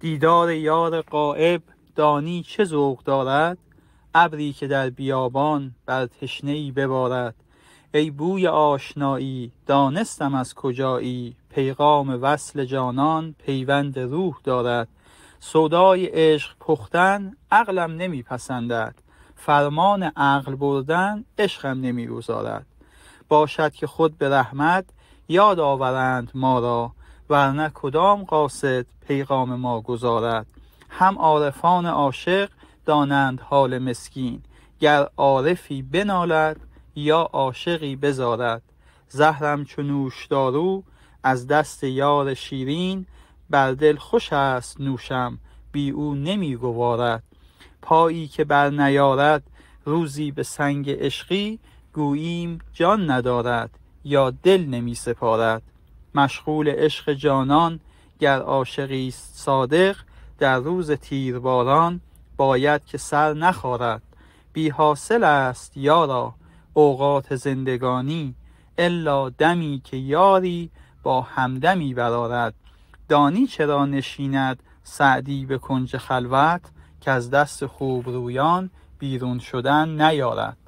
دیدار یار قائب دانی چه ذوق دارد ابری که در بیابان بر تشنه ای ببارد ای بوی آشنایی دانستم از کجایی پیغام وصل جانان پیوند روح دارد سودای عشق پختن عقلم نمیپسندد فرمان عقل بردن عشقم نمیگذارد باشد که خود به رحمت یاد آورند ما را ورنه کدام قاصد پیغام ما گذارد هم عارفان عاشق دانند حال مسکین گر عارفی بنالد یا عاشقی بزارد زهرم چو دارو از دست یار شیرین بر دل خوش است نوشم بی او نمی گوارد پایی که بر نیارد روزی به سنگ عشقی گوییم جان ندارد یا دل نمی سپارد مشغول عشق جانان گر عاشقی صادق در روز تیرباران باید که سر نخارد بی حاصل است یارا اوقات زندگانی الا دمی که یاری با همدمی برارد دانی چرا نشیند سعدی به کنج خلوت که از دست خوبرویان بیرون شدن نیارد